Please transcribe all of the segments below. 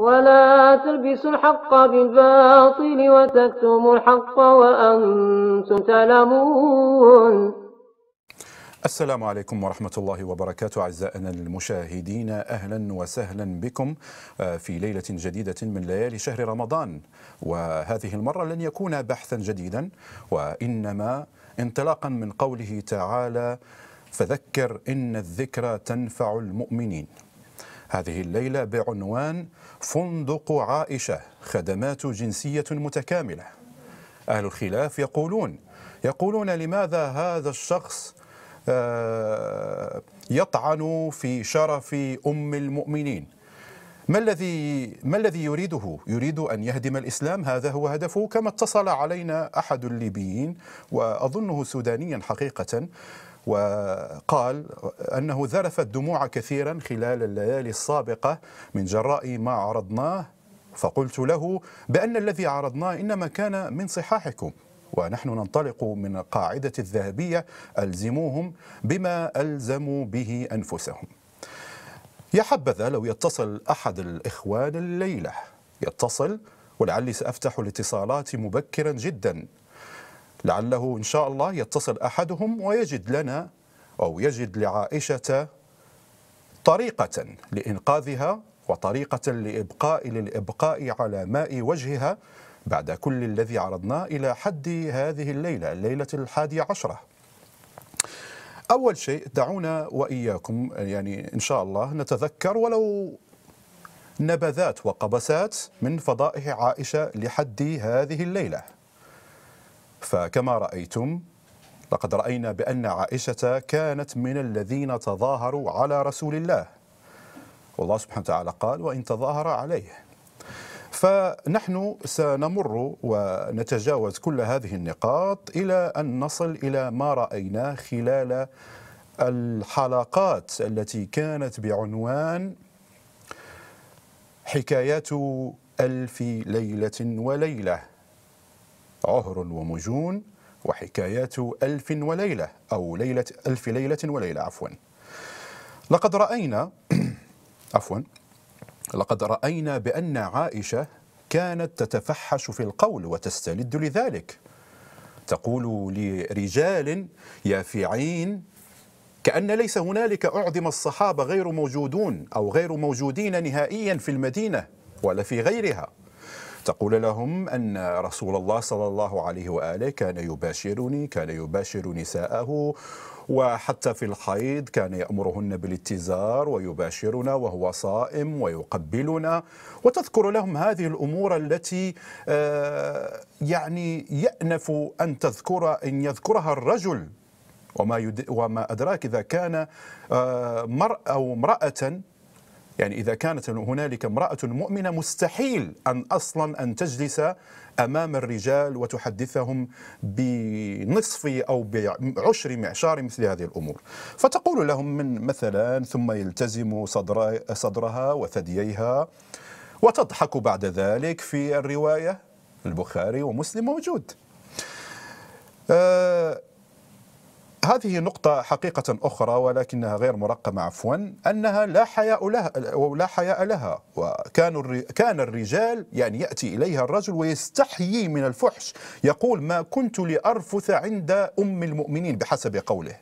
ولا تلبسوا الحق بالباطل وتكتموا الحق وأنتم تعلمون السلام عليكم ورحمة الله وبركاته أعزائنا المشاهدين أهلا وسهلا بكم آه، في ليلة جديدة من ليالي شهر رمضان وهذه المرة لن يكون بحثا جديدا وإنما انطلاقا من قوله تعالى فذكر إن الذكرى تنفع المؤمنين هذه الليلة بعنوان فندق عائشة خدمات جنسية متكاملة أهل الخلاف يقولون يقولون لماذا هذا الشخص آه، يطعن في شرف أم المؤمنين ما الذي ما الذي يريده؟ يريد ان يهدم الاسلام هذا هو هدفه كما اتصل علينا احد الليبيين واظنه سودانيا حقيقه وقال أنه ذرفت دموع كثيرا خلال الليالي السابقة من جراء ما عرضناه فقلت له بأن الذي عرضناه إنما كان من صحاحكم ونحن ننطلق من قاعدة الذهبية ألزموهم بما ألزموا به أنفسهم يا حبذا لو يتصل أحد الإخوان الليلة يتصل ولعلي سأفتح الاتصالات مبكرا جدا لعله إن شاء الله يتصل أحدهم ويجد لنا أو يجد لعائشة طريقة لإنقاذها وطريقة لإبقاء للإبقاء على ماء وجهها بعد كل الذي عرضناه إلى حد هذه الليلة الليلة الحادية عشرة أول شيء دعونا وإياكم يعني إن شاء الله نتذكر ولو نبذات وقبسات من فضائح عائشة لحد هذه الليلة فكما رأيتم لقد رأينا بأن عائشة كانت من الذين تظاهروا على رسول الله والله سبحانه وتعالى قال وإن تظاهر عليه فنحن سنمر ونتجاوز كل هذه النقاط إلى أن نصل إلى ما رأيناه خلال الحلقات التي كانت بعنوان حكايات ألف ليلة وليلة عهر ومجون وحكايات ألف وليلة أو ليلة ألف ليلة وليلة عفوا لقد رأينا عفوا لقد رأينا بأن عائشة كانت تتفحش في القول وتستند لذلك تقول لرجال يافعين كأن ليس هنالك أعظم الصحابة غير موجودون أو غير موجودين نهائيا في المدينة ولا في غيرها تقول لهم أن رسول الله صلى الله عليه وآله كان يباشرني كان يباشر نساءه وحتى في الحيض كان يأمرهن بالاتزار ويباشرنا وهو صائم ويقبلنا وتذكر لهم هذه الأمور التي آه، يعني يأنف أن تذكر أن يذكرها الرجل وما وما أدراك إذا كان آه، مرأة أو امرأة يعني إذا كانت هنالك امرأة مؤمنة مستحيل أن أصلا أن تجلس أمام الرجال وتحدثهم بنصف أو بعشر معشار مثل هذه الأمور فتقول لهم من مثلا ثم يلتزم صدر صدرها وثدييها وتضحك بعد ذلك في الرواية البخاري ومسلم موجود آه هذه نقطة حقيقة أخرى ولكنها غير مرقمة عفوا أنها لا حياء لها ولا حياء لها وكان كان الرجال يعني يأتي إليها الرجل ويستحيي من الفحش يقول ما كنت لأرفث عند أم المؤمنين بحسب قوله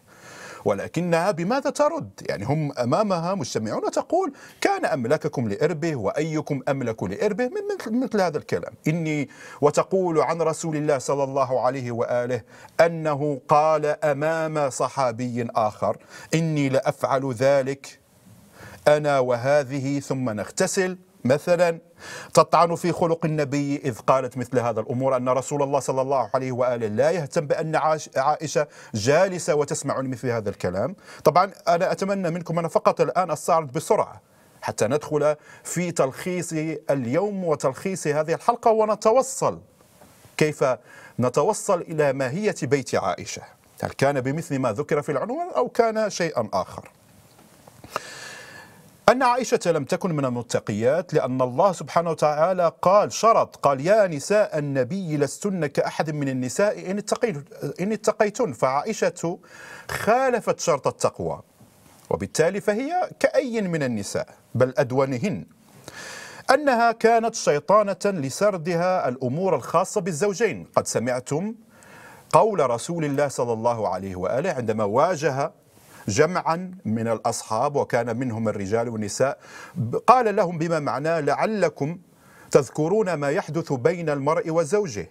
ولكنها بماذا ترد يعني هم أمامها مجتمعون تقول كان أملككم لإربه وأيكم أملك لإربه من مثل, مثل هذا الكلام إني وتقول عن رسول الله صلى الله عليه وآله أنه قال أمام صحابي آخر إني لأفعل ذلك أنا وهذه ثم نغتسل مثلا تطعن في خلق النبي إذ قالت مثل هذا الأمور أن رسول الله صلى الله عليه وآله لا يهتم بأن عائشة جالسة وتسمع مثل هذا الكلام طبعا أنا أتمنى منكم أنا فقط الآن أستعرض بسرعة حتى ندخل في تلخيص اليوم وتلخيص هذه الحلقة ونتوصل كيف نتوصل إلى ماهية بيت عائشة هل كان بمثل ما ذكر في العنوان أو كان شيئا آخر أن عائشة لم تكن من المتقيات لأن الله سبحانه وتعالى قال شرط قال يا نساء النبي لستن كأحد من النساء إن, إن اتقيتن فعائشة خالفت شرط التقوى وبالتالي فهي كأي من النساء بل أدونهن أنها كانت شيطانة لسردها الأمور الخاصة بالزوجين قد سمعتم قول رسول الله صلى الله عليه وآله عندما واجه جمعا من الأصحاب وكان منهم الرجال والنساء قال لهم بما معناه لعلكم تذكرون ما يحدث بين المرء وزوجه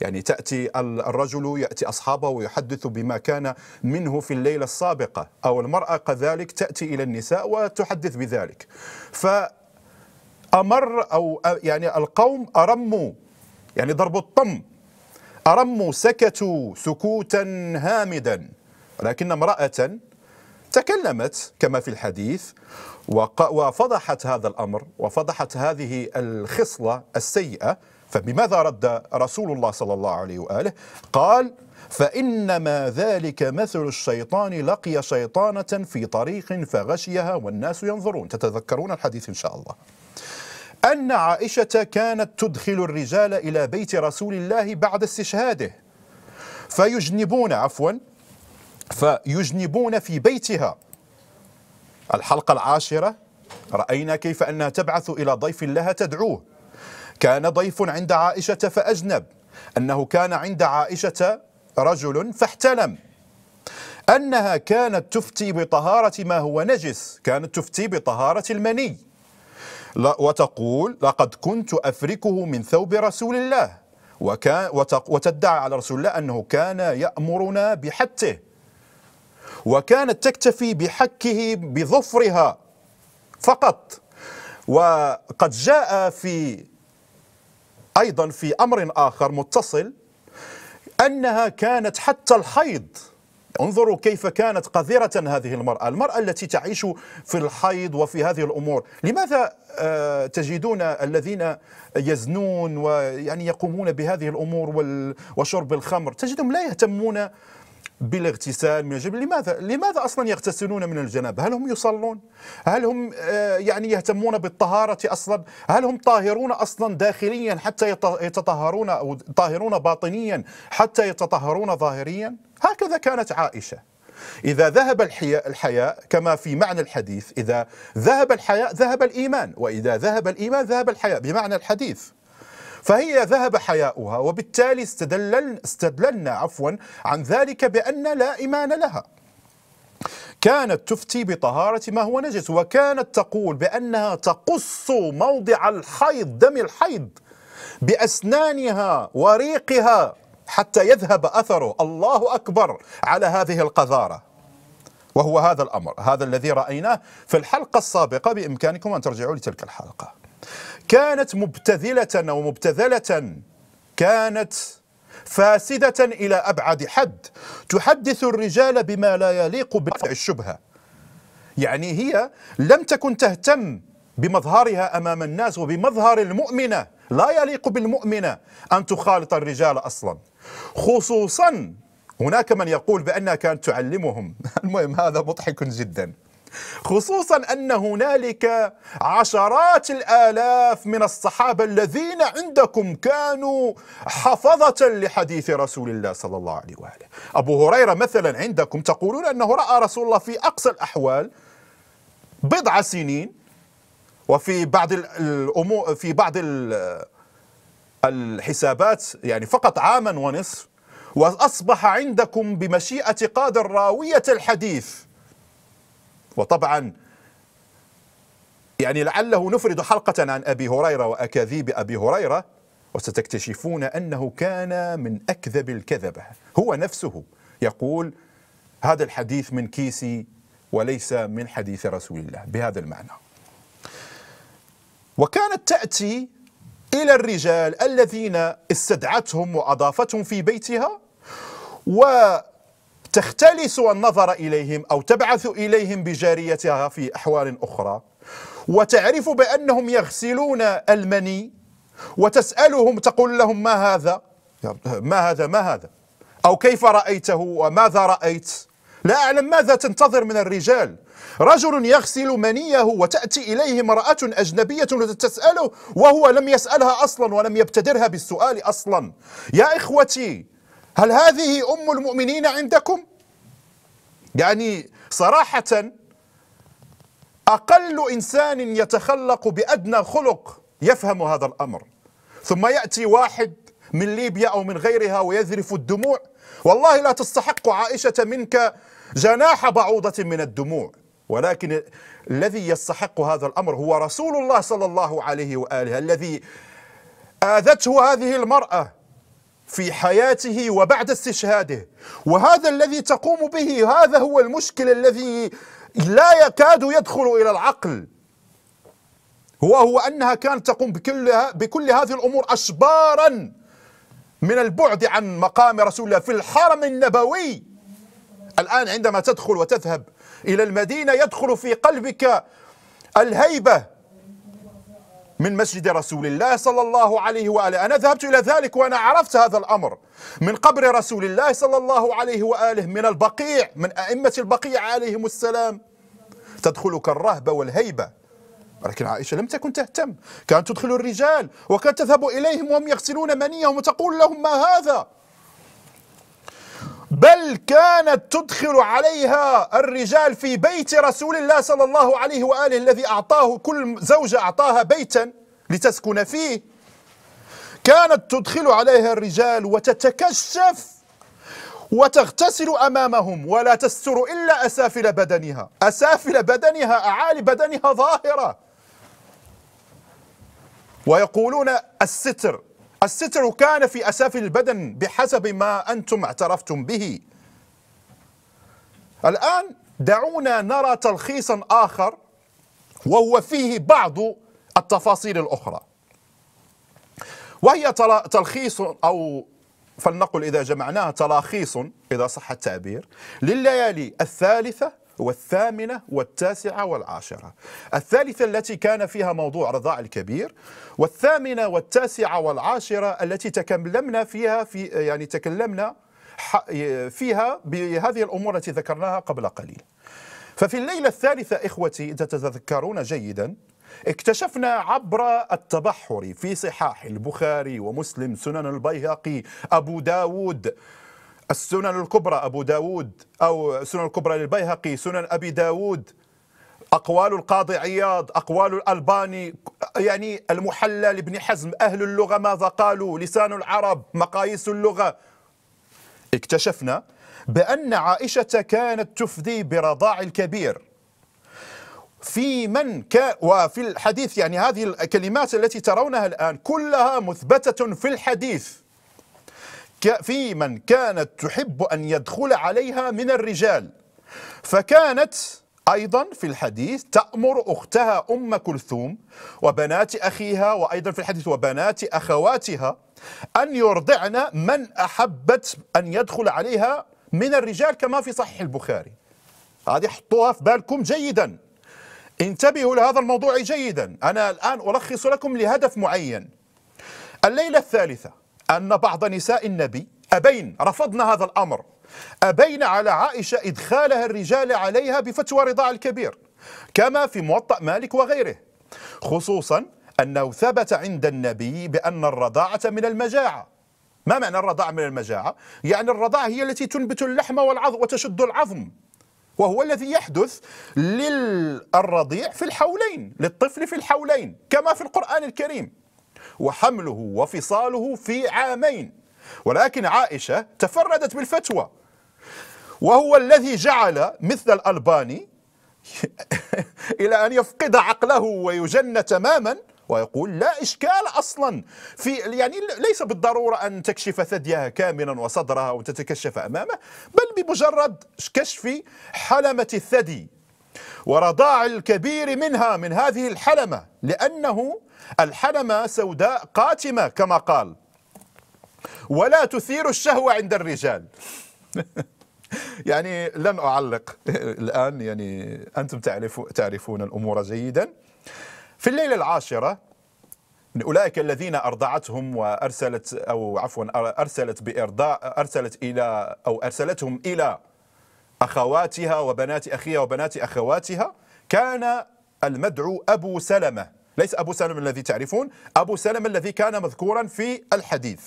يعني تأتي الرجل يأتي أصحابه ويحدث بما كان منه في الليلة السابقة أو المرأة كذلك تأتي إلى النساء وتحدث بذلك فأمر أو يعني القوم أرموا يعني ضرب الطم أرموا سكتوا سكوتا هامدا لكن امرأة تكلمت كما في الحديث وفضحت هذا الأمر وفضحت هذه الخصلة السيئة فبماذا رد رسول الله صلى الله عليه وآله قال فإنما ذلك مثل الشيطان لقي شيطانة في طريق فغشيها والناس ينظرون تتذكرون الحديث إن شاء الله أن عائشة كانت تدخل الرجال إلى بيت رسول الله بعد استشهاده فيجنبون عفوا فيجنبون في بيتها الحلقة العاشرة رأينا كيف أنها تبعث إلى ضيف لها تدعوه كان ضيف عند عائشة فأجنب أنه كان عند عائشة رجل فاحتلم أنها كانت تفتي بطهارة ما هو نجس كانت تفتي بطهارة المني وتقول لقد كنت أفركه من ثوب رسول الله وكان وتدعي على رسول الله أنه كان يأمرنا بحته وكانت تكتفي بحكه بظفرها فقط وقد جاء في أيضا في أمر آخر متصل أنها كانت حتى الحيض انظروا كيف كانت قذرة هذه المرأة المرأة التي تعيش في الحيض وفي هذه الأمور لماذا آه، تجدون الذين يزنون ويعني يقومون بهذه الأمور وشرب الخمر تجدهم لا يهتمون بالاغتسال من الجنب لماذا لماذا اصلا يغتسلون من الجنب هل هم يصلون هل هم آه، يعني يهتمون بالطهاره اصلا هل هم طاهرون اصلا داخليا حتى يتطهرون او طاهرون باطنيا حتى يتطهرون ظاهريا هكذا كانت عائشه إذا ذهب الحياء كما في معنى الحديث إذا ذهب الحياء ذهب الإيمان وإذا ذهب الإيمان ذهب الحياء بمعنى الحديث فهي ذهب حياؤها وبالتالي استدلل استدللنا عفوا عن ذلك بأن لا إيمان لها كانت تفتي بطهارة ما هو نجس وكانت تقول بأنها تقص موضع الحيض دم الحيض بأسنانها وريقها حتى يذهب أثره الله أكبر على هذه القذارة وهو هذا الأمر هذا الذي رأيناه في الحلقة السابقة بإمكانكم أن ترجعوا لتلك الحلقة كانت مبتذلة ومبتذلة كانت فاسدة إلى أبعد حد تحدث الرجال بما لا يليق برفع الشبهة يعني هي لم تكن تهتم بمظهرها أمام الناس وبمظهر المؤمنة لا يليق بالمؤمنة أن تخالط الرجال أصلا خصوصا هناك من يقول بأنها كانت تعلمهم المهم هذا مضحك جدا خصوصا أن هنالك عشرات الآلاف من الصحابة الذين عندكم كانوا حفظة لحديث رسول الله صلى الله عليه وآله أبو هريرة مثلا عندكم تقولون أنه رأى رسول الله في أقصى الأحوال بضع سنين وفي بعض الأمور في بعض الحسابات يعني فقط عاما ونصف وأصبح عندكم بمشيئة قادر راوية الحديث وطبعا يعني لعله نفرد حلقة عن أبي هريرة وأكاذيب أبي هريرة وستكتشفون أنه كان من أكذب الكذبة هو نفسه يقول هذا الحديث من كيسي وليس من حديث رسول الله بهذا المعنى وكانت تأتي إلى الرجال الذين استدعتهم وأضافتهم في بيتها و تختلس النظر إليهم أو تبعث إليهم بجاريتها في أحوال أخرى وتعرف بأنهم يغسلون المني وتسألهم تقول لهم ما هذا ما هذا ما هذا أو كيف رأيته وماذا رأيت لا أعلم ماذا تنتظر من الرجال رجل يغسل منيه وتأتي إليه امرأة أجنبية وتسأله وهو لم يسألها أصلا ولم يبتدرها بالسؤال أصلا يا إخوتي هل هذه أم المؤمنين عندكم؟ يعني صراحة أقل إنسان يتخلق بأدنى خلق يفهم هذا الأمر ثم يأتي واحد من ليبيا أو من غيرها ويذرف الدموع والله لا تستحق عائشة منك جناح بعوضة من الدموع ولكن الذي يستحق هذا الأمر هو رسول الله صلى الله عليه وآله الذي آذته هذه المرأة في حياته وبعد استشهاده وهذا الذي تقوم به هذا هو المشكل الذي لا يكاد يدخل الى العقل وهو انها كانت تقوم بكل بكل هذه الامور اشبارا من البعد عن مقام رسول الله في الحرم النبوي الان عندما تدخل وتذهب الى المدينه يدخل في قلبك الهيبه من مسجد رسول الله صلى الله عليه وآله أنا ذهبت إلى ذلك وأنا عرفت هذا الأمر من قبر رسول الله صلى الله عليه وآله من البقيع من أئمة البقيع عليهم السلام تدخلك الرهبة والهيبة ولكن عائشة لم تكن تهتم كانت تدخل الرجال وكانت تذهب إليهم وهم يغسلون منيهم وتقول لهم ما هذا بل كانت تدخل عليها الرجال في بيت رسول الله صلى الله عليه واله الذي اعطاه كل زوجه اعطاها بيتا لتسكن فيه كانت تدخل عليها الرجال وتتكشف وتغتسل امامهم ولا تستر الا اسافل بدنها اسافل بدنها اعالي بدنها ظاهره ويقولون الستر الستر كان في أسافل البدن بحسب ما أنتم اعترفتم به الآن دعونا نرى تلخيصا آخر وهو فيه بعض التفاصيل الأخرى وهي تلخيص أو فلنقل إذا جمعناها تلاخيص إذا صح التعبير لليالي الثالثة والثامنة والتاسعة والعاشرة الثالثة التي كان فيها موضوع رضاع الكبير والثامنة والتاسعة والعاشرة التي تكلمنا فيها في يعني تكلمنا فيها بهذه الأمور التي ذكرناها قبل قليل ففي الليلة الثالثة إخوتي إذا تتذكرون جيدا اكتشفنا عبر التبحر في صحاح البخاري ومسلم سنن البيهقي أبو داود السنن الكبرى أبو داود أو السنن الكبرى للبيهقي سنن أبي داود أقوال القاضي عياض أقوال الألباني يعني المحلل ابن حزم أهل اللغة ماذا قالوا لسان العرب مقاييس اللغة اكتشفنا بأن عائشة كانت تفدي برضاع الكبير في من ك وفي الحديث يعني هذه الكلمات التي ترونها الآن كلها مثبتة في الحديث في من كانت تحب أن يدخل عليها من الرجال فكانت أيضا في الحديث تأمر أختها أم كلثوم وبنات أخيها وأيضا في الحديث وبنات أخواتها أن يرضعن من أحبت أن يدخل عليها من الرجال كما في صحيح البخاري هذه حطوها في بالكم جيدا انتبهوا لهذا الموضوع جيدا أنا الآن ألخص لكم لهدف معين الليلة الثالثة أن بعض نساء النبي أبين رفضن هذا الأمر أبين على عائشة إدخالها الرجال عليها بفتوى رضاع الكبير كما في موطأ مالك وغيره خصوصا أنه ثبت عند النبي بأن الرضاعة من المجاعة ما معنى الرضاعة من المجاعة؟ يعني الرضاعة هي التي تنبت اللحم والعظم وتشد العظم وهو الذي يحدث للرضيع في الحولين للطفل في الحولين كما في القرآن الكريم وحمله وفصاله في عامين ولكن عائشة تفردت بالفتوى وهو الذي جعل مثل الألباني إلى أن يفقد عقله ويجن تماما ويقول لا إشكال أصلا في يعني ليس بالضرورة أن تكشف ثديها كاملا وصدرها وتتكشف أمامه بل بمجرد كشف حلمة الثدي ورضاع الكبير منها من هذه الحلمة لأنه الحلمة سوداء قاتمة كما قال ولا تثير الشهوة عند الرجال يعني لن أعلق الآن يعني أنتم تعرفون الأمور جيدا في الليلة العاشرة من أولئك الذين أرضعتهم وأرسلت أو عفوا أرسلت بإرضاء أرسلت إلى أو أرسلتهم إلى أخواتها وبنات أخيها وبنات أخواتها كان المدعو أبو سلمة ليس أبو سلمة الذي تعرفون أبو سلمة الذي كان مذكورا في الحديث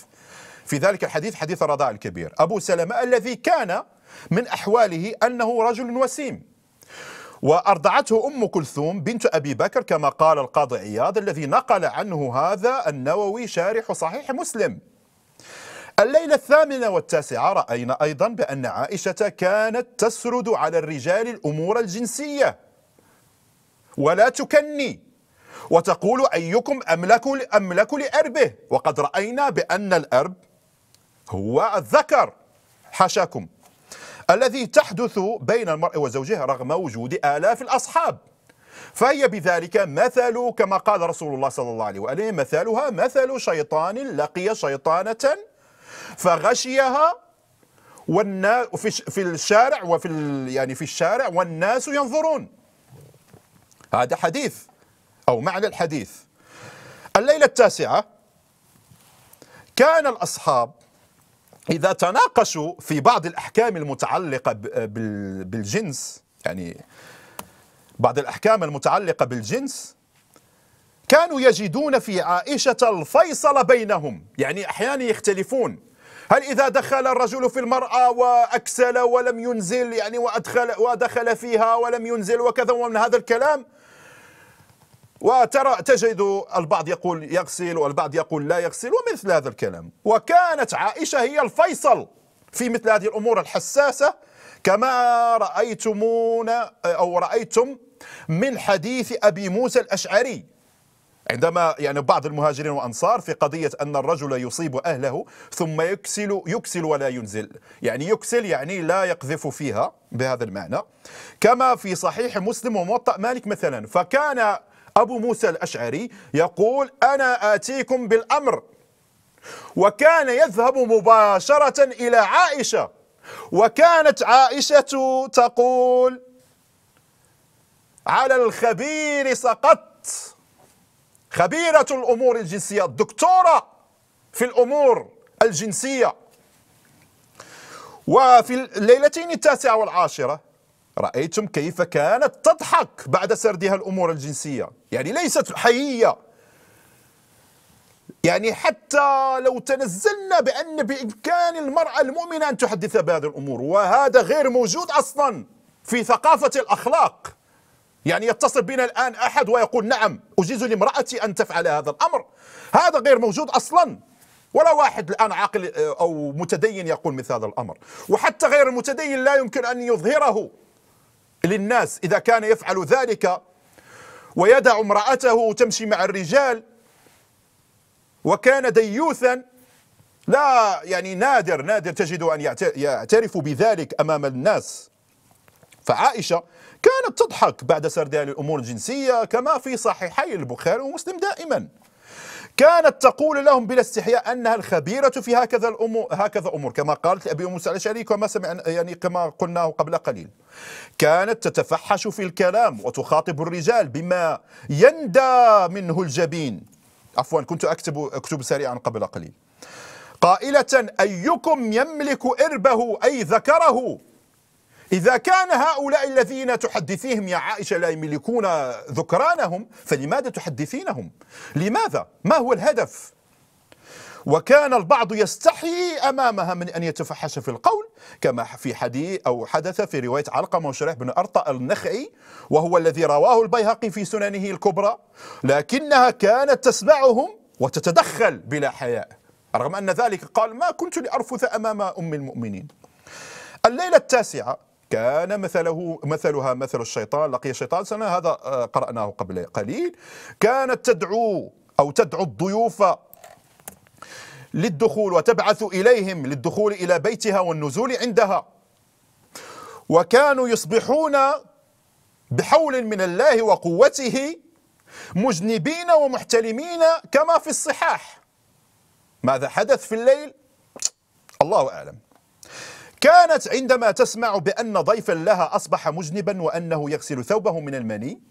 في ذلك الحديث حديث الرضاع الكبير أبو سلمة الذي كان من أحواله أنه رجل وسيم وأرضعته أم كلثوم بنت أبي بكر كما قال القاضي عياض الذي نقل عنه هذا النووي شارح صحيح مسلم الليلة الثامنة والتاسعة رأينا أيضا بأن عائشة كانت تسرد على الرجال الأمور الجنسية ولا تكني وتقول أيكم أملك أملك لأربه وقد رأينا بأن الأرب هو الذكر حاشاكم الذي تحدث بين المرء وزوجه رغم وجود آلاف الأصحاب فهي بذلك مثل كما قال رسول الله صلى الله عليه وآله مثلها مثل شيطان لقي شيطانة فغشيها والناس في في الشارع وفي يعني في الشارع والناس ينظرون هذا حديث او معنى الحديث الليله التاسعه كان الاصحاب اذا تناقشوا في بعض الاحكام المتعلقه بالجنس يعني بعض الاحكام المتعلقه بالجنس كانوا يجدون في عائشه الفيصل بينهم يعني احيانا يختلفون هل إذا دخل الرجل في المرأة وأكسل ولم ينزل يعني وأدخل ودخل فيها ولم ينزل وكذا ومن هذا الكلام وترى تجد البعض يقول يغسل والبعض يقول لا يغسل ومثل هذا الكلام وكانت عائشة هي الفيصل في مثل هذه الأمور الحساسة كما رأيتمون أو رأيتم من حديث أبي موسى الأشعري عندما يعني بعض المهاجرين والانصار في قضيه ان الرجل يصيب اهله ثم يكسل يكسل ولا ينزل يعني يكسل يعني لا يقذف فيها بهذا المعنى كما في صحيح مسلم وموطأ مالك مثلا فكان ابو موسى الاشعري يقول انا اتيكم بالامر وكان يذهب مباشره الى عائشه وكانت عائشه تقول على الخبير سقطت خبيرة الأمور الجنسية دكتورة في الأمور الجنسية وفي الليلتين التاسعة والعاشرة رأيتم كيف كانت تضحك بعد سردها الأمور الجنسية يعني ليست حيية يعني حتى لو تنزلنا بأن بإمكان المرأة المؤمنة أن تحدث بهذه الأمور وهذا غير موجود أصلا في ثقافة الأخلاق يعني يتصل بنا الآن أحد ويقول نعم أجيز لامرأتي أن تفعل هذا الأمر هذا غير موجود أصلا ولا واحد الآن عاقل آه، أو متدين يقول مثل هذا الأمر وحتى غير المتدين لا يمكن أن يظهره للناس إذا كان يفعل ذلك ويدع امرأته تمشي مع الرجال وكان ديوثا لا يعني نادر نادر تجد أن يعترف بذلك أمام الناس فعائشة كانت تضحك بعد سردها الأمور الجنسية كما في صحيحي البخاري ومسلم دائما كانت تقول لهم بلا استحياء انها الخبيره في هكذا الامور هكذا امور كما قالت لابي موسى الاشعري كما سمعنا يعني كما قلناه قبل قليل. كانت تتفحش في الكلام وتخاطب الرجال بما يندى منه الجبين. عفوا كنت اكتب اكتب سريعا قبل قليل. قائله ايكم يملك اربه اي ذكره إذا كان هؤلاء الذين تحدثيهم يا عائشة لا يملكون ذكرانهم فلماذا تحدثينهم لماذا ما هو الهدف وكان البعض يستحي امامها من ان يتفحش في القول كما في حديث او حدث في روايه علقمه وشريح بن ارطا النخعي وهو الذي رواه البيهقي في سننه الكبرى لكنها كانت تسمعهم وتتدخل بلا حياء رغم ان ذلك قال ما كنت لارفث امام ام المؤمنين الليله التاسعه كان مثله مثلها مثل الشيطان لقي الشيطان سنة هذا آه، قرأناه قبل قليل كانت تدعو أو تدعو الضيوف للدخول وتبعث إليهم للدخول إلى بيتها والنزول عندها وكانوا يصبحون بحول من الله وقوته مجنبين ومحتلمين كما في الصحاح ماذا حدث في الليل الله أعلم كانت عندما تسمع بأن ضيفا لها أصبح مجنبا وأنه يغسل ثوبه من المني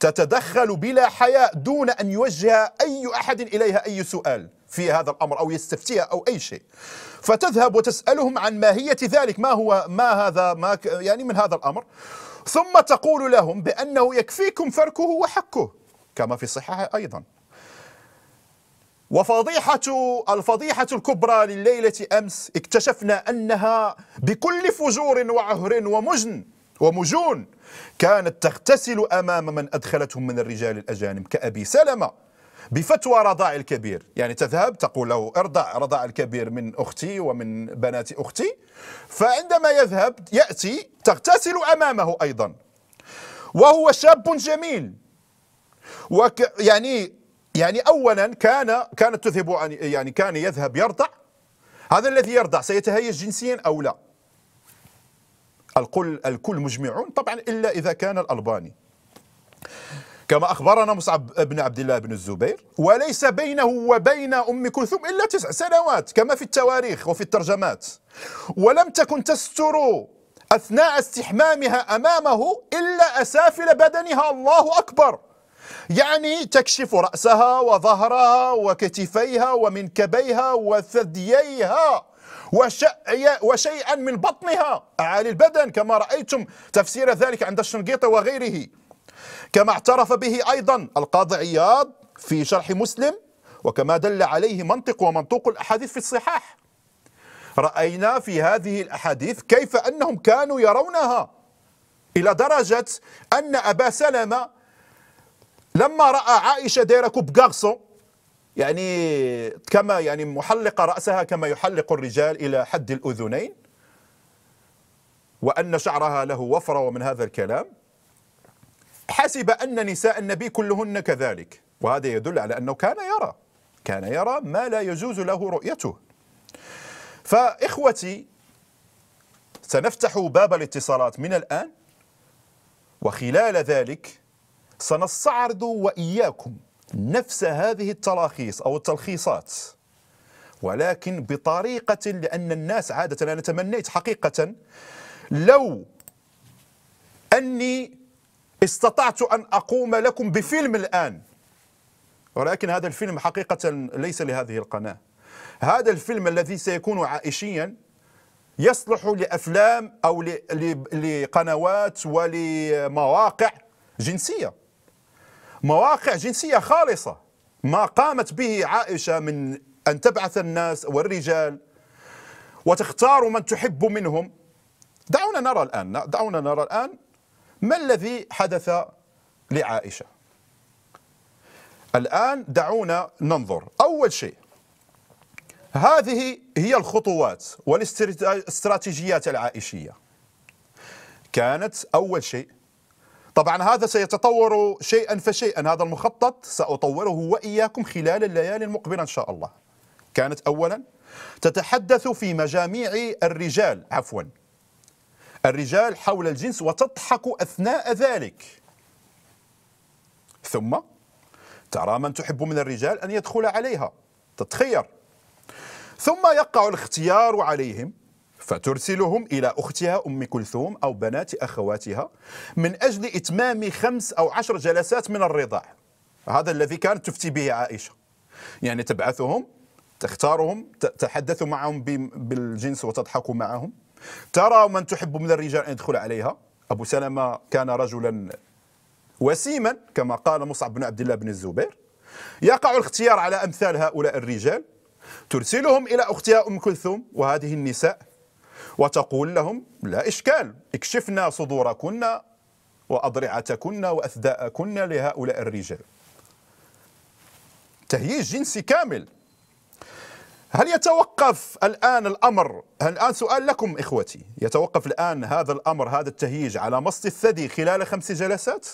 تتدخل بلا حياء دون أن يوجه أي أحد إليها أي سؤال في هذا الأمر أو يستفتيها أو أي شيء فتذهب وتسألهم عن ماهية ذلك ما هو ما هذا ما يعني من هذا الأمر ثم تقول لهم بأنه يكفيكم فركه وحكه كما في صحيح أيضا وفضيحة الفضيحة الكبرى لليلة أمس اكتشفنا أنها بكل فجور وعهر ومجن ومجون كانت تغتسل أمام من أدخلتهم من الرجال الأجانب كأبي سلمة بفتوى رضاع الكبير يعني تذهب تقول له ارضع رضاع الكبير من أختي ومن بنات أختي فعندما يذهب يأتي تغتسل أمامه أيضا وهو شاب جميل وك يعني يعني اولا كان كانت تذهب عن يعني كان يذهب يرضع هذا الذي يرضع سيتهيج جنسيا او لا الكل الكل مجمعون طبعا الا اذا كان الالباني كما اخبرنا مصعب بن عبد الله بن الزبير وليس بينه وبين ام كلثوم الا تسع سنوات كما في التواريخ وفي الترجمات ولم تكن تستر اثناء استحمامها امامه الا اسافل بدنها الله اكبر يعني تكشف رأسها وظهرها وكتفيها ومنكبيها وثدييها وشيئا من بطنها أعالي البدن كما رأيتم تفسير ذلك عند الشنقيطة وغيره كما اعترف به أيضا القاضي عياض في شرح مسلم وكما دل عليه منطق ومنطوق الأحاديث في الصحاح رأينا في هذه الأحاديث كيف أنهم كانوا يرونها إلى درجة أن أبا سلمة لما راى عائشه دايره كوب غارسون يعني كما يعني محلقه راسها كما يحلق الرجال الى حد الاذنين وان شعرها له وفره ومن هذا الكلام حسب ان نساء النبي كلهن كذلك وهذا يدل على انه كان يرى كان يرى ما لا يجوز له رؤيته فاخوتي سنفتح باب الاتصالات من الان وخلال ذلك سنستعرض وإياكم نفس هذه التراخيص أو التلخيصات ولكن بطريقة لأن الناس عادة أنا تمنيت حقيقة لو أني استطعت أن أقوم لكم بفيلم الآن ولكن هذا الفيلم حقيقة ليس لهذه القناة هذا الفيلم الذي سيكون عائشيا يصلح لأفلام أو لقنوات ولمواقع جنسية مواقع جنسية خالصة ما قامت به عائشة من أن تبعث الناس والرجال وتختار من تحب منهم دعونا نرى الآن دعونا نرى الآن ما الذي حدث لعائشة الآن دعونا ننظر أول شيء هذه هي الخطوات والاستراتيجيات العائشية كانت أول شيء طبعا هذا سيتطور شيئا فشيئا هذا المخطط سأطوره وإياكم خلال الليالي المقبلة إن شاء الله كانت أولا تتحدث في مجاميع الرجال عفوا الرجال حول الجنس وتضحك أثناء ذلك ثم ترى من تحب من الرجال أن يدخل عليها تتخير ثم يقع الاختيار عليهم فترسلهم إلى أختها أم كلثوم أو بنات أخواتها من أجل إتمام خمس أو عشر جلسات من الرضاع هذا الذي كانت تفتي به عائشة يعني تبعثهم تختارهم تتحدث معهم بالجنس وتضحك معهم ترى من تحب من الرجال أن يدخل عليها أبو سلمة كان رجلا وسيما كما قال مصعب بن عبد الله بن الزبير يقع الاختيار على أمثال هؤلاء الرجال ترسلهم إلى أختها أم كلثوم وهذه النساء وتقول لهم لا إشكال اكشفنا صدوركن وأضرعتكن وأثداءكن لهؤلاء الرجال تهييج جنسي كامل هل يتوقف الآن الأمر هل الآن سؤال لكم إخوتي يتوقف الآن هذا الأمر هذا التهييج على مص الثدي خلال خمس جلسات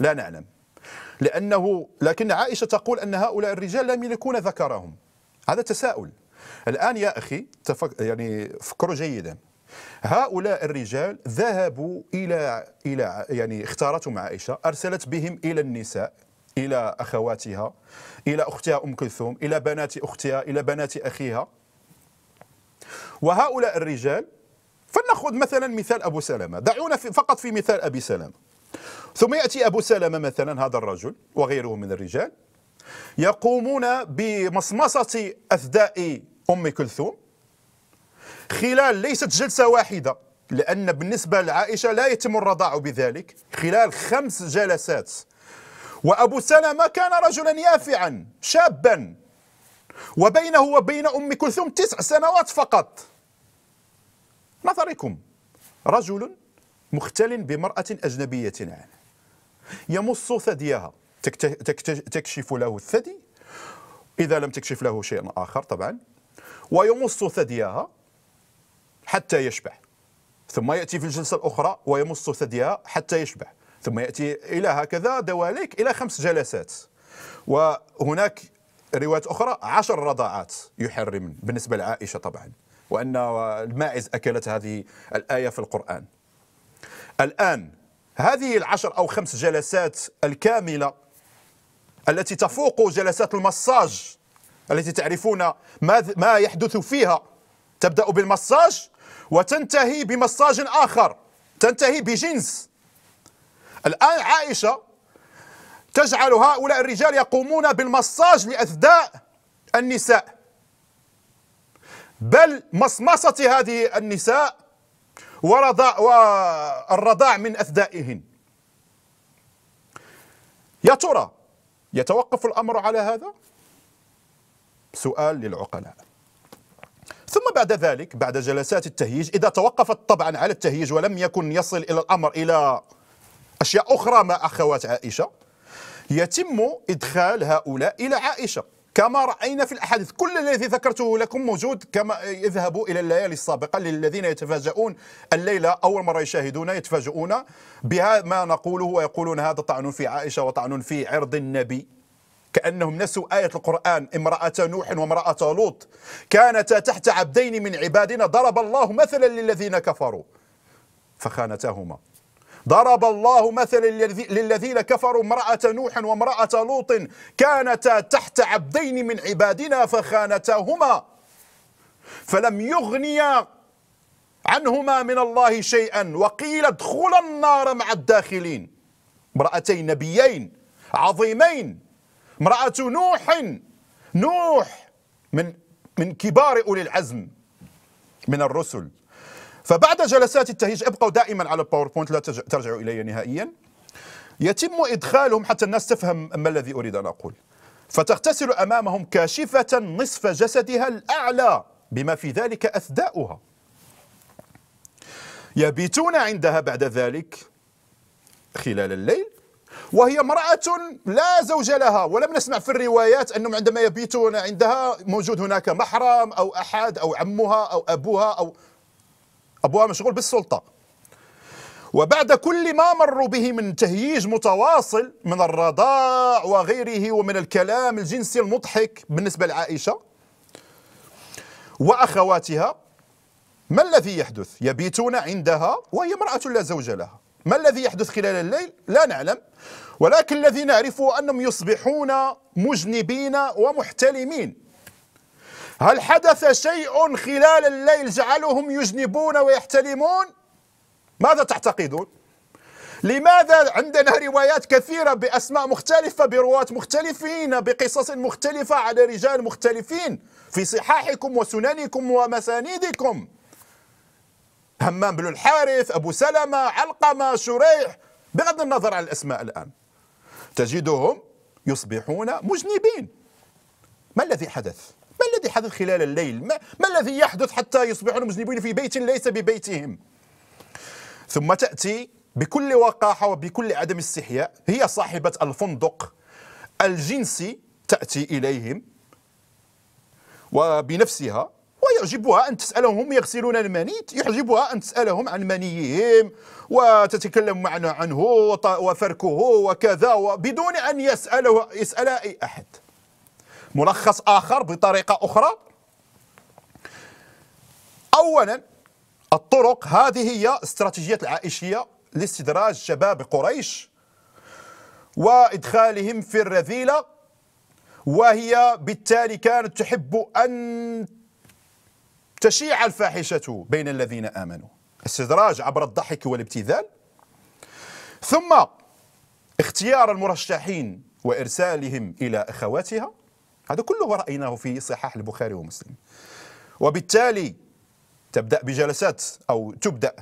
لا نعلم لأنه لكن عائشة تقول أن هؤلاء الرجال لا يملكون ذكرهم هذا تساؤل الآن يا أخي تفك... يعني فكروا جيدا هؤلاء الرجال ذهبوا إلى إلى يعني اختارتهم عائشة أرسلت بهم إلى النساء إلى أخواتها إلى أختها أم كلثوم إلى بنات أختها إلى بنات أخيها وهؤلاء الرجال فلنأخذ مثلا مثال أبو سلمة دعونا في فقط في مثال أبي سلمة ثم يأتي أبو سلمة مثلا هذا الرجل وغيره من الرجال يقومون بمصمصة أثداء أم كلثوم خلال ليست جلسة واحدة لأن بالنسبة لعائشة لا يتم الرضاع بذلك خلال خمس جلسات وأبو سلمة كان رجلا يافعا شابا وبينه وبين أم كلثوم تسع سنوات فقط نظركم رجل مختل بمرأة أجنبية عنه يمص ثديها تكتشف له الثدي إذا لم تكشف له شيء آخر طبعا ويمص ثديها حتى يشبع ثم يأتي في الجلسة الأخرى ويمص ثديها حتى يشبع ثم يأتي إلى هكذا دواليك إلى خمس جلسات وهناك روايات أخرى عشر رضاعات يحرم بالنسبة لعائشة طبعا وأن الماعز أكلت هذه الآية في القرآن الآن هذه العشر أو خمس جلسات الكاملة التي تفوق جلسات المساج التي تعرفون ما ما يحدث فيها تبدأ بالمساج وتنتهي بمساج آخر تنتهي بجنس الآن عائشة تجعل هؤلاء الرجال يقومون بالمساج لأثداء النساء بل مصمصة هذه النساء ورضاء والرضاع من أثدائهن يا ترى يتوقف الأمر على هذا؟ سؤال للعقلاء ثم بعد ذلك بعد جلسات التهييج إذا توقفت طبعا على التهييج ولم يكن يصل إلى الأمر إلى أشياء أخرى مع أخوات عائشة يتم إدخال هؤلاء إلى عائشة كما رأينا في الأحاديث كل الذي ذكرته لكم موجود كما يذهبوا إلى الليالي السابقة للذين يتفاجؤون الليلة أول مرة يشاهدون يتفاجؤون بها ما نقوله ويقولون هذا طعن في عائشة وطعن في عرض النبي كأنهم نسوا آية القرآن امرأة نوح وامرأة لوط كانتا تحت عبدين من عبادنا ضرب الله مثلا للذين كفروا فخانتهما ضرب الله مثلا للذين كفروا امرأة نوح وامرأة لوط كانتا تحت عبدين من عبادنا فخانتاهما فلم يغنيا عنهما من الله شيئا وقيل ادخلا النار مع الداخلين امرأتين نبيين عظيمين امرأة نوح نوح من من كبار أولي العزم من الرسل فبعد جلسات التهيج ابقوا دائما على الباوربوينت لا ترجعوا إلي نهائيا يتم إدخالهم حتى الناس تفهم ما الذي أريد أن أقول فتغتسل أمامهم كاشفة نصف جسدها الأعلى بما في ذلك أثداؤها يبيتون عندها بعد ذلك خلال الليل وهي امرأة لا زوج لها ولم نسمع في الروايات أنهم عندما يبيتون عندها موجود هناك محرم أو أحد أو عمها أو أبوها أو أبوها مشغول بالسلطة وبعد كل ما مروا به من تهييج متواصل من الرضاع وغيره ومن الكلام الجنسي المضحك بالنسبة لعائشة وأخواتها ما الذي يحدث؟ يبيتون عندها وهي امرأة لا زوج لها ما الذي يحدث خلال الليل؟ لا نعلم ولكن الذي نعرفه أنهم يصبحون مجنبين ومحتلمين هل حدث شيء خلال الليل جعلهم يجنبون ويحتلمون ماذا تعتقدون لماذا عندنا روايات كثيرة بأسماء مختلفة برواة مختلفين بقصص مختلفة على رجال مختلفين في صحاحكم وسننكم ومسانيدكم همام بن الحارث أبو سلمة علقمة شريح بغض النظر عن الأسماء الآن تجدهم يصبحون مجنبين ما الذي حدث؟ ما الذي حدث خلال الليل؟ ما, ما الذي يحدث حتى يصبحون مجنبين في بيت ليس ببيتهم؟ ثم تأتي بكل وقاحة وبكل عدم استحياء هي صاحبة الفندق الجنسي تأتي إليهم وبنفسها يعجبها أن تسألهم هم يغسلون المنيت يعجبها أن تسألهم عن منيهم وتتكلم معنا عنه وفركه وكذا بدون أن يسأله يسأل أي أحد ملخص آخر بطريقة أخرى أولا الطرق هذه هي استراتيجية العائشية لاستدراج شباب قريش وإدخالهم في الرذيلة وهي بالتالي كانت تحب أن تشيع الفاحشة بين الذين آمنوا استدراج عبر الضحك والابتذال ثم اختيار المرشحين وإرسالهم إلى أخواتها هذا كله رأيناه في صحاح البخاري ومسلم وبالتالي تبدأ بجلسات أو تبدأ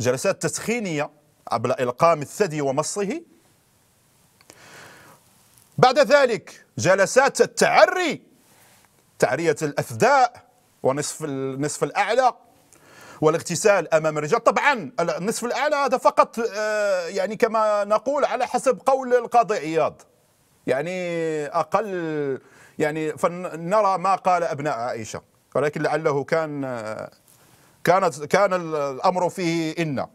جلسات تسخينية قبل إلقام الثدي ومصه بعد ذلك جلسات التعري تعرية الأفداء ونصف النصف الاعلى والاغتسال امام الرجال طبعا النصف الاعلى هذا فقط آه، يعني كما نقول على حسب قول القاضي عياض يعني اقل يعني فنرى ما قال ابناء عائشه ولكن لعله كان آه، كانت كان الامر فيه ان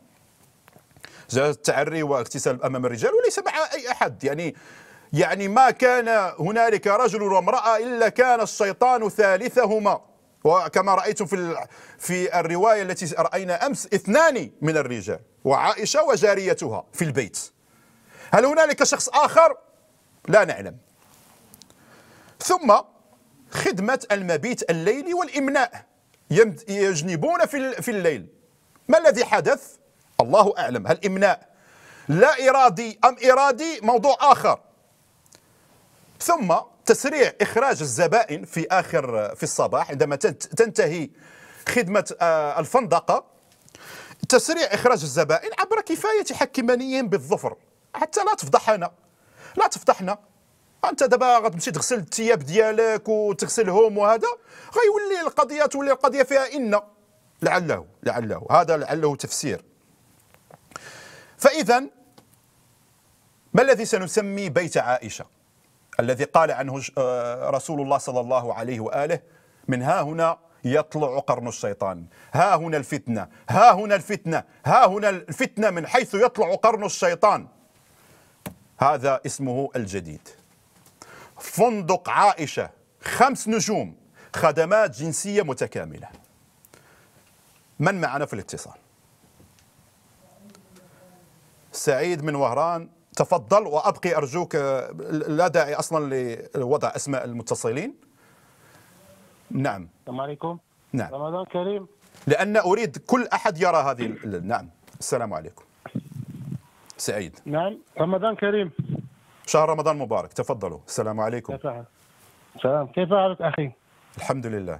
جاء التعري واغتسال امام الرجال وليس مع اي احد يعني يعني ما كان هنالك رجل وامراه الا كان الشيطان ثالثهما وكما رأيتم في في الرواية التي رأينا أمس اثنان من الرجال وعائشة وجاريتها في البيت هل هنالك شخص آخر؟ لا نعلم ثم خدمة المبيت الليلي والإمناء يجنبون في في الليل ما الذي حدث؟ الله أعلم هل إمناء لا إرادي أم إرادي موضوع آخر ثم تسريع إخراج الزبائن في آخر في الصباح عندما تنتهي خدمة آه، الفندقة تسريع إخراج الزبائن عبر كفاية حكمانيين بالظفر حتى لا تفضحنا لا تفضحنا انت دابا غتمشي تغسل الثياب ديالك وتغسلهم وهذا غيولي القضيه تولي القضيه فيها ان لعله لعله هذا لعله تفسير فاذا ما الذي سنسمي بيت عائشه الذي قال عنه آه، رسول الله صلى الله عليه واله من ها هنا يطلع قرن الشيطان ها هنا الفتنه ها هنا الفتنه ها هنا الفتنه من حيث يطلع قرن الشيطان هذا اسمه الجديد فندق عائشه خمس نجوم خدمات جنسيه متكامله من معنا في الاتصال سعيد من وهران تفضل وابقي ارجوك لا داعي اصلا لوضع اسماء المتصلين نعم السلام عليكم نعم رمضان كريم لان اريد كل احد يرى هذه نعم السلام عليكم سعيد نعم رمضان كريم شهر رمضان مبارك تفضلوا السلام عليكم سلام كيف حالك اخي الحمد لله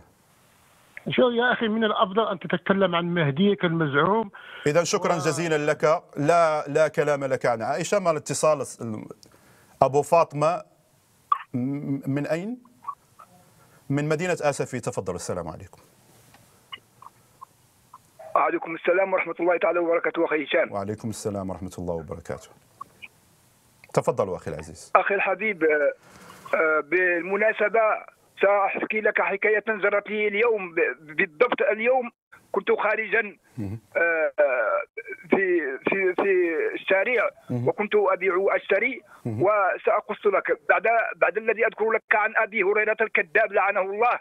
شو يا أخي من الأفضل أن تتكلم عن مهديك المزعوم إذا شكرا و... جزيلا لك لا لا كلام لك عن عائشة ما الاتصال أبو فاطمة من أين؟ من مدينة آسفي تفضل السلام عليكم وعليكم السلام ورحمة الله تعالى وبركاته أخي هشام وعليكم السلام ورحمة الله وبركاته تفضلوا أخي العزيز أخي الحبيب آه، آه، بالمناسبة سأحكي لك حكاية جرت لي اليوم بالضبط اليوم كنت خارجا آه، في في في الشارع وكنت ابيع واشتري وساقص لك بعد بعد الذي اذكر لك عن ابي هريره الكذاب لعنه الله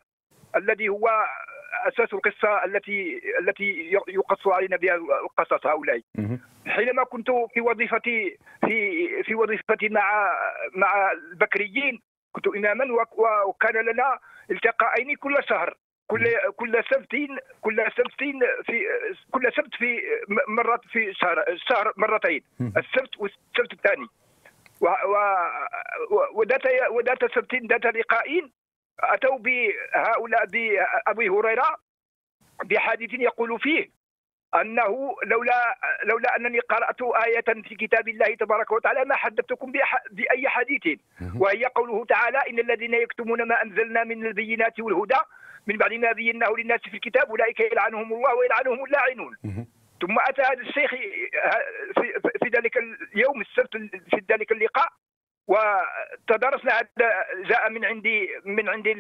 الذي هو اساس القصه التي التي يقص علينا بها القصص هؤلاء حينما كنت في وظيفتي في في وظيفتي مع مع البكريين كنت إماما وكان لنا التقاءين كل شهر كل كل سبت كل سبت في كل سبت في مرة في شهر شهر مرتين السبت والسبت الثاني و و وذات وذات سبت ذات لقاء أتوا بهؤلاء بأبي هريرة بحديث يقول فيه انه لولا لولا انني قرات ايه في كتاب الله تبارك وتعالى ما حدثتكم باي حديث وهي قوله تعالى ان الذين يكتمون ما انزلنا من البينات والهدى من بعد ما بيناه للناس في الكتاب اولئك يلعنهم الله ويلعنهم اللاعنون ثم اتى هذا الشيخ في ذلك اليوم السبت في ذلك اللقاء وتدارسنا هذا جاء من عندي من عندي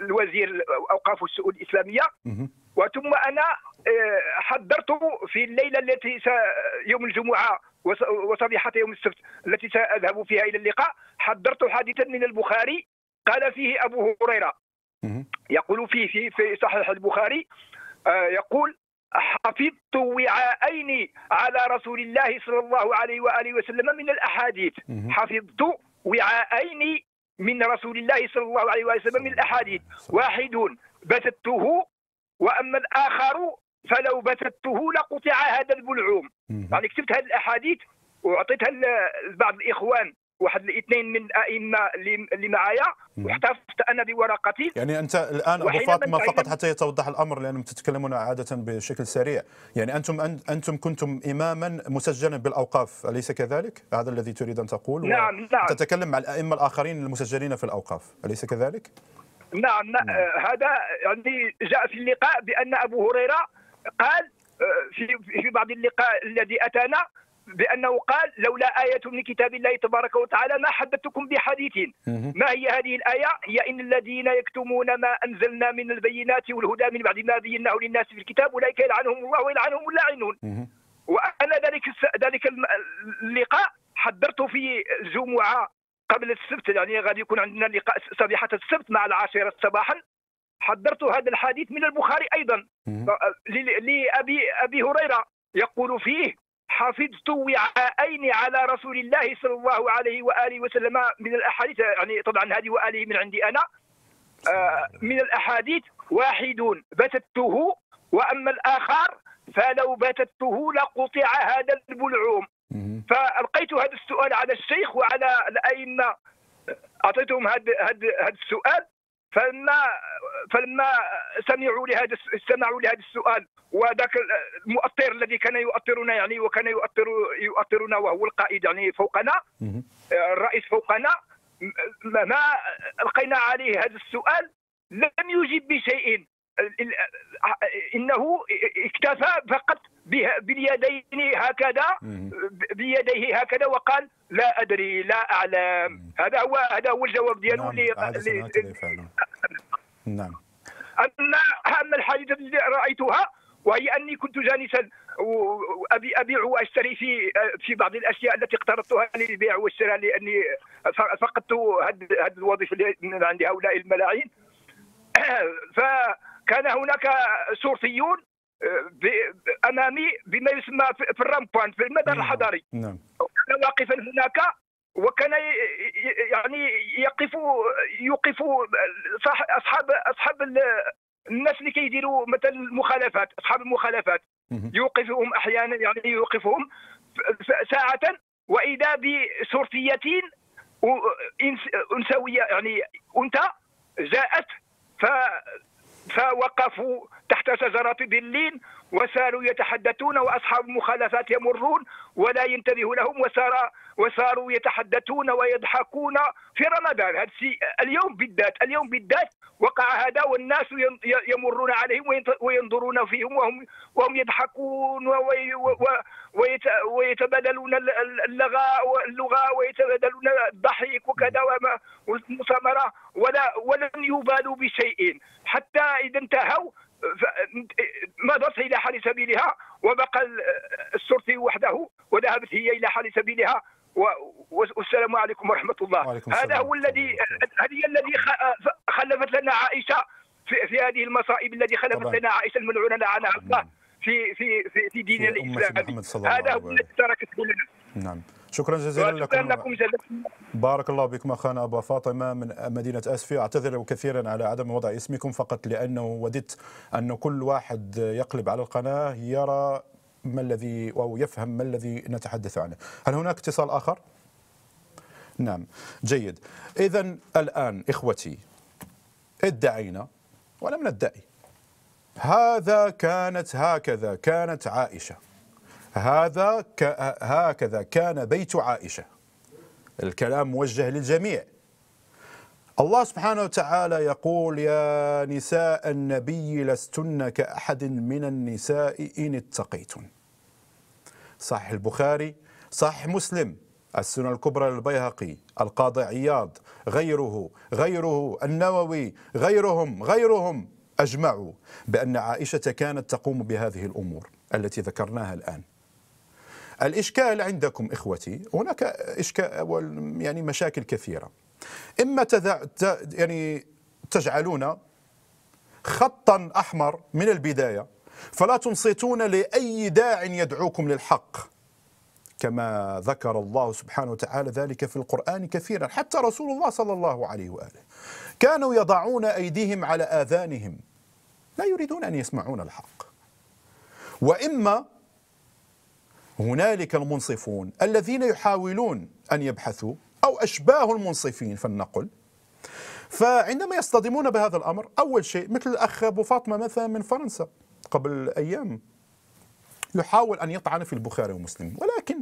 الوزير اوقاف الشؤون الاسلاميه وثم انا آه، حضرت في الليله التي يوم الجمعه وصبيحه يوم السبت التي ساذهب فيها الى اللقاء حضرت حديثا من البخاري قال فيه ابو هريره يقول فيه في, في صحيح البخاري آه، يقول حفظت وعاءين على رسول الله صلى الله عليه واله وسلم من الاحاديث حفظت وعاءين من رسول الله صلى الله عليه وسلم من الاحاديث واحد بثته واما الاخر فلو بثته لقطع هذا البلعوم يعني كتبت هذه الاحاديث واعطيتها لبعض الاخوان واحد الاثنين من الائمه اللي معايا واحتفظت انا بورقتي يعني انت الان ابو فاطمه فقط حتى يتوضح الامر لانهم تتكلمون عاده بشكل سريع يعني انتم انتم كنتم اماما مسجلا بالاوقاف اليس كذلك هذا الذي تريد ان تقول نعم نعم تتكلم مع الائمه الاخرين المسجلين في الاوقاف اليس كذلك نعم, نعم. آه، هذا يعني جاء في اللقاء بان ابو هريره قال آه، في في بعض اللقاء الذي اتانا بانه قال لولا ايه من كتاب الله تبارك وتعالى ما حدثتكم بحديث ما هي هذه الايه هي ان الذين يكتمون ما انزلنا من البينات والهدى من بعد ما بيناه للناس في الكتاب اولئك يلعنهم الله ويلعنهم اللاعنون وانا ذلك ذلك اللقاء حضرت في الجمعه قبل السبت يعني غادي يكون عندنا لقاء صبيحه السبت مع العاشره صباحا حضرت هذا الحديث من البخاري ايضا آه، لابي ابي هريره يقول فيه حفظت وعاءين على رسول الله صلى الله عليه واله وسلم من الاحاديث يعني طبعا هذه واله من عندي انا آه، من الاحاديث واحد بتته واما الاخر فلو بتته لقطع هذا البلعوم فالقيت هذا السؤال على الشيخ وعلى الائمه اعطيتهم هذا هذا السؤال فلما فلما سمعوا لهذا استمعوا لهذا السؤال وذاك المؤطر الذي كان يؤطرنا يعني وكان يؤطر يؤطرنا وهو القائد يعني فوقنا الرئيس فوقنا ما القينا عليه هذا السؤال لم يجب بشيء انه اكتفى فقط باليدين هكذا بيديه هكذا وقال لا ادري لا اعلم هذا هو هذا هو الجواب ديالو نعم اللي نعم اما اما الحادثه التي رايتها وهي اني كنت جالسا ابيع واشتري في في بعض الاشياء التي اقترضتها للبيع والشراء لاني فقدت هذه الوظيفه عندي هؤلاء الملاعين ف كان هناك سوريون آه، امامي بما يسمى في الرامبوان في المدى الحضري نعم, نعم. كان واقفا هناك وكان يعني يقف يوقف اصحاب اصحاب الناس اللي كيديروا مثلا المخالفات اصحاب المخالفات يوقفهم احيانا يعني يوقفهم ساعه واذا بسورتيتين انثويه يعني انثى جاءت ف فوقفوا تحت شجرة باللين وساروا يتحدثون وأصحاب المخالفات يمرون ولا ينتبه لهم وسار وصاروا يتحدثون ويضحكون في رمضان هذا الشيء اليوم بالذات اليوم بالذات وقع هذا والناس يمرون عليهم وينظرون فيهم وهم وهم يضحكون ويتبادلون اللغة اللغة ويتبادلون الضحك وكذا والمثامرة ولا ولن يبالوا بشيء حتى إذا انتهوا مضت الى حال سبيلها وبقى السرطي وحده وذهبت هي الى حال سبيلها والسلام عليكم ورحمه الله وعليكم هذا هو الذي هذه الذي خلفت لنا عائشه في, في هذه المصائب التي خلفت طبعا. لنا عائشه الملعونه لعنها الله في نعم. في في, في دين الاسلام هذا هو الذي تركته لنا نعم شكرا جزيلا لكم لكم بارك الله بكم اخانا ابا فاطمه من مدينه اسفي اعتذر كثيرا على عدم وضع اسمكم فقط لانه وددت ان كل واحد يقلب على القناه يرى ما الذي او يفهم ما الذي نتحدث عنه هل هناك اتصال اخر نعم جيد اذا الان اخوتي ادعينا ولم ندعي هذا كانت هكذا كانت عائشه هذا ك... هكذا كان بيت عائشة الكلام موجه للجميع الله سبحانه وتعالى يقول يا نساء النبي لستن كأحد من النساء إن اتقيتن صح البخاري صح مسلم السنة الكبرى للبيهقي القاضي عياض غيره غيره النووي غيرهم غيرهم أجمعوا بأن عائشة كانت تقوم بهذه الأمور التي ذكرناها الآن الإشكال عندكم إخوتي هناك إشكال يعني مشاكل كثيرة إما ت... يعني تجعلون خطا أحمر من البداية فلا تنصتون لأي داع يدعوكم للحق كما ذكر الله سبحانه وتعالى ذلك في القرآن كثيرا حتى رسول الله صلى الله عليه وآله كانوا يضعون أيديهم على آذانهم لا يريدون أن يسمعون الحق وإما هنالك المنصفون الذين يحاولون أن يبحثوا أو أشباه المنصفين فلنقل فعندما يصطدمون بهذا الأمر أول شيء مثل الأخ أبو فاطمة مثلا من فرنسا قبل أيام يحاول أن يطعن في البخاري ومسلم ولكن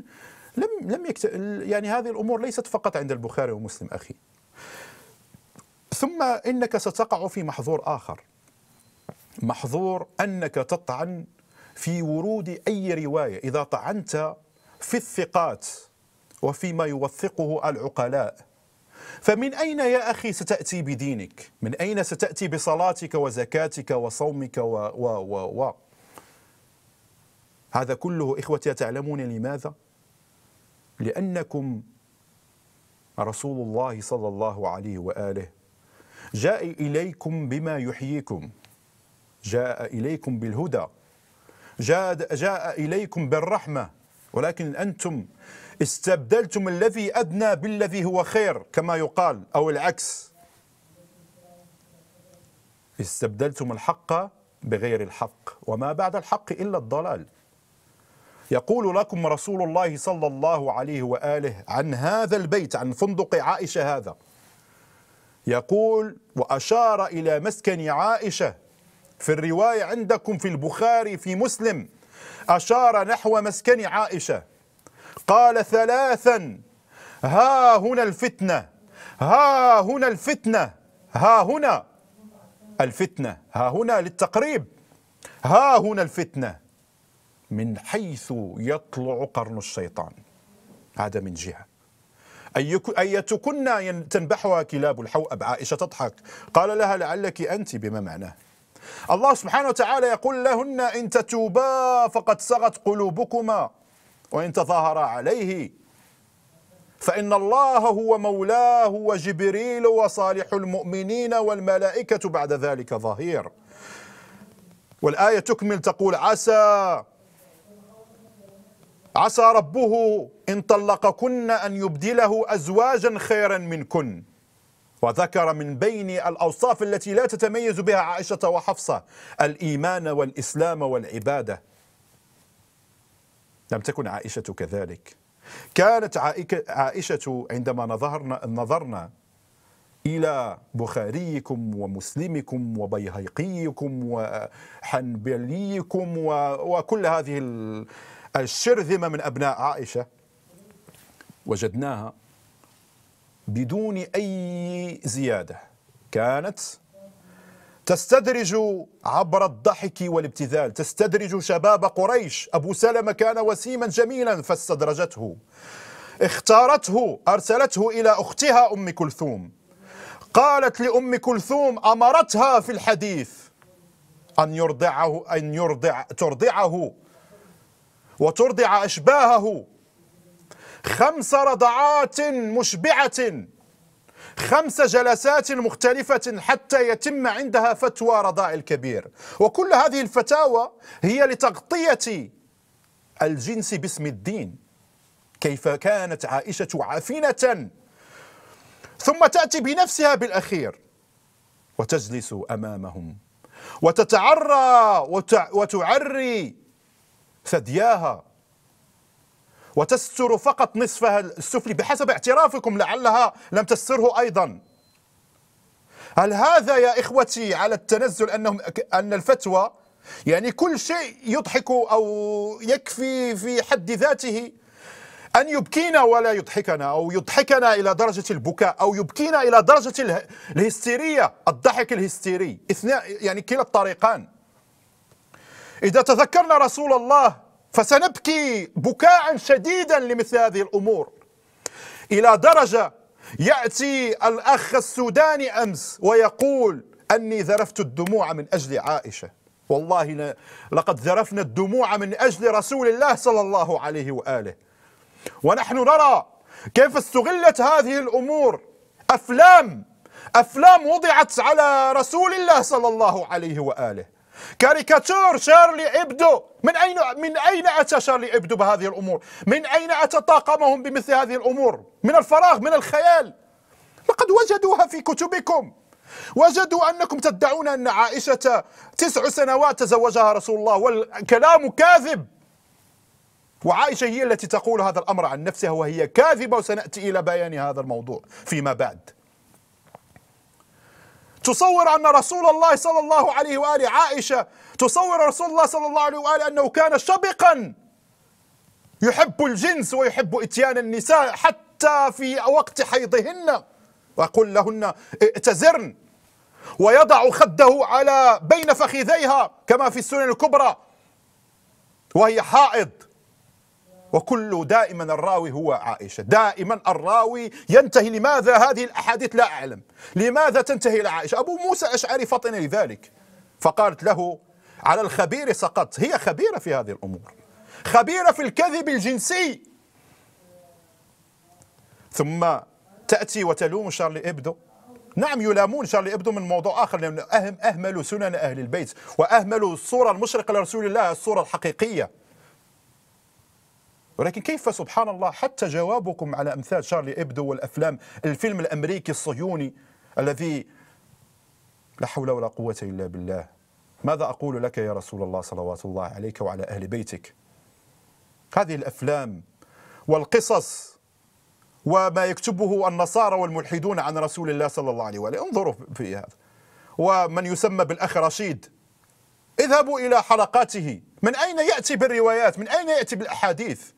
لم لم يكت... يعني هذه الأمور ليست فقط عند البخاري ومسلم أخي ثم إنك ستقع في محظور آخر محظور أنك تطعن في ورود أي رواية إذا طعنت في الثقات وفيما يوثقه العقلاء فمن أين يا أخي ستأتي بدينك من أين ستأتي بصلاتك وزكاتك وصومك و و و, و. هذا كله إخوتي تعلمون لماذا لأنكم رسول الله صلى الله عليه وآله جاء إليكم بما يحييكم جاء إليكم بالهدى جاء, جاء إليكم بالرحمة ولكن أنتم استبدلتم الذي أدنى بالذي هو خير كما يقال أو العكس استبدلتم الحق بغير الحق وما بعد الحق إلا الضلال يقول لكم رسول الله صلى الله عليه وآله عن هذا البيت عن فندق عائشة هذا يقول وأشار إلى مسكن عائشة في الرواية عندكم في البخاري في مسلم أشار نحو مسكن عائشة قال ثلاثا ها هنا الفتنة ها هنا الفتنة ها هنا الفتنة ها هنا للتقريب ها هنا الفتنة من حيث يطلع قرن الشيطان هذا من جهة أيتكن تنبحها كلاب الحوأب عائشة تضحك قال لها لعلك أنت بما معناه الله سبحانه وتعالى يقول لهن إن تتوبا فقد صغت قلوبكما وإن تظاهرا عليه فإن الله هو مولاه وجبريل وصالح المؤمنين والملائكة بعد ذلك ظهير والآية تكمل تقول عسى عسى ربه إن طلقكن أن يبدله أزواجا خيرا منكن وذكر من بين الأوصاف التي لا تتميز بها عائشة وحفصة الإيمان والإسلام والعبادة لم تكن عائشة كذلك كانت عائشة عندما نظرنا, نظرنا إلى بخاريكم ومسلمكم وبيهيقيكم وحنبليكم وكل هذه الشرذمة من أبناء عائشة وجدناها بدون أي زيادة كانت تستدرج عبر الضحك والابتذال تستدرج شباب قريش أبو سلمة كان وسيما جميلا فاستدرجته اختارته أرسلته إلى أختها أم كلثوم قالت لأم كلثوم أمرتها في الحديث أن يرضعه أن يرضع ترضعه وترضع أشباهه خمس رضعات مشبعة خمس جلسات مختلفة حتى يتم عندها فتوى رضاء الكبير وكل هذه الفتاوى هي لتغطية الجنس باسم الدين كيف كانت عائشة عفنة ثم تأتي بنفسها بالأخير وتجلس أمامهم وتتعرى وتعري ثدياها وتستر فقط نصفها السفلي بحسب اعترافكم لعلها لم تستره أيضا هل هذا يا إخوتي على التنزل أنهم أن الفتوى يعني كل شيء يضحك أو يكفي في حد ذاته أن يبكينا ولا يضحكنا أو يضحكنا إلى درجة البكاء أو يبكينا إلى درجة الهستيرية الضحك الهستيري اثناء يعني كلا الطريقان إذا تذكرنا رسول الله فسنبكي بكاء شديدا لمثل هذه الامور الى درجه ياتي الاخ السوداني امس ويقول اني ذرفت الدموع من اجل عائشه والله لقد ذرفنا الدموع من اجل رسول الله صلى الله عليه واله ونحن نرى كيف استغلت هذه الامور افلام افلام وضعت على رسول الله صلى الله عليه واله كاريكاتور شارلي إبدو من أين من أين أتى شارلي إبدو بهذه الأمور؟ من أين أتى طاقمهم بمثل هذه الأمور؟ من الفراغ من الخيال لقد وجدوها في كتبكم وجدوا أنكم تدعون أن عائشة تسع سنوات تزوجها رسول الله والكلام كاذب وعائشة هي التي تقول هذا الأمر عن نفسها وهي كاذبة وسنأتي إلى بيان هذا الموضوع فيما بعد تصور أن رسول الله صلى الله عليه وآله عائشة تصور رسول الله صلى الله عليه وآله أنه كان شبقا يحب الجنس ويحب إتيان النساء حتى في وقت حيضهن وأقول لهن ائتزرن ويضع خده على بين فخذيها كما في السنن الكبرى وهي حائض وكل دائما الراوي هو عائشة دائما الراوي ينتهي لماذا هذه الأحاديث لا أعلم لماذا تنتهي إلى عائشة أبو موسى أشعري فطن لذلك فقالت له على الخبير سقط هي خبيرة في هذه الأمور خبيرة في الكذب الجنسي ثم تأتي وتلوم شارلي إبدو نعم يلامون شارلي إبدو من موضوع آخر لأنه أهم أهملوا سنن أهل البيت وأهملوا الصورة المشرقة لرسول الله الصورة الحقيقية ولكن كيف سبحان الله حتى جوابكم على أمثال شارلي إبدو والأفلام الفيلم الأمريكي الصهيوني الذي لا حول ولا قوة إلا بالله ماذا أقول لك يا رسول الله صلوات الله عليك وعلى أهل بيتك هذه الأفلام والقصص وما يكتبه النصارى والملحدون عن رسول الله صلى الله عليه وآله انظروا في هذا ومن يسمى بالأخ رشيد اذهبوا إلى حلقاته من أين يأتي بالروايات من أين يأتي بالأحاديث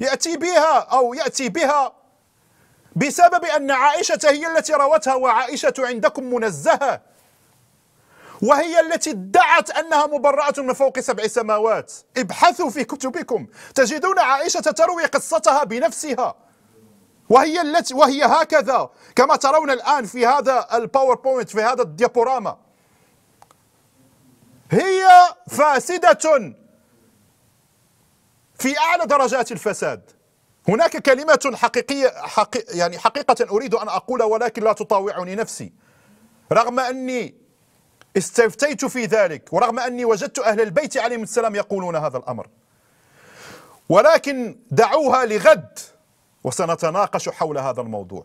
يأتي بها أو يأتي بها بسبب أن عائشة هي التي روتها وعائشة عندكم منزهة وهي التي ادعت أنها مبرأة من فوق سبع سماوات ابحثوا في كتبكم تجدون عائشة تروي قصتها بنفسها وهي التي وهي هكذا كما ترون الآن في هذا الباوربوينت في هذا الديابوراما هي فاسدة في أعلى درجات الفساد هناك كلمة حقيقية حقي يعني حقيقة أريد أن أقولها ولكن لا تطاوعني نفسي رغم أني استفتيت في ذلك ورغم أني وجدت أهل البيت عليهم السلام يقولون هذا الأمر ولكن دعوها لغد وسنتناقش حول هذا الموضوع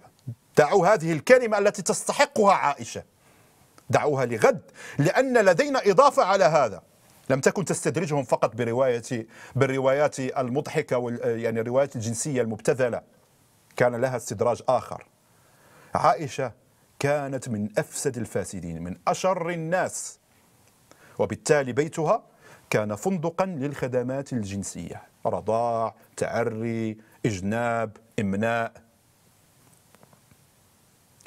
دعوا هذه الكلمة التي تستحقها عائشة دعوها لغد لأن لدينا إضافة على هذا لم تكن تستدرجهم فقط برواية بالروايات المضحكة وال يعني الروايات الجنسية المبتذلة كان لها استدراج آخر عائشة كانت من أفسد الفاسدين من أشر الناس وبالتالي بيتها كان فندقا للخدمات الجنسية رضاع تعري إجناب إمناء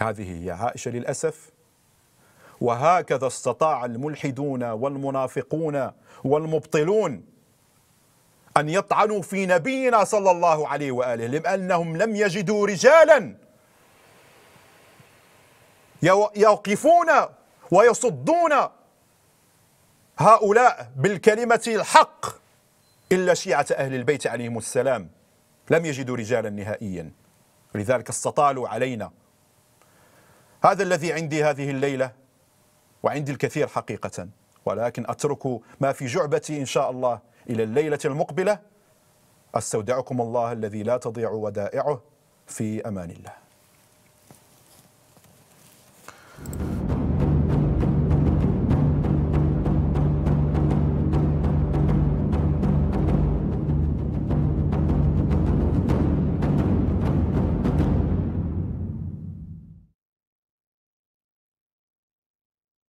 هذه هي عائشة للأسف وهكذا استطاع الملحدون والمنافقون والمبطلون أن يطعنوا في نبينا صلى الله عليه وآله لأنهم لم يجدوا رجالا يوقفون ويصدون هؤلاء بالكلمة الحق إلا شيعة أهل البيت عليهم السلام لم يجدوا رجالا نهائيا لذلك استطالوا علينا هذا الذي عندي هذه الليلة وعندي الكثير حقيقة ولكن أترك ما في جعبتي إن شاء الله إلى الليلة المقبلة أستودعكم الله الذي لا تضيع ودائعه في أمان الله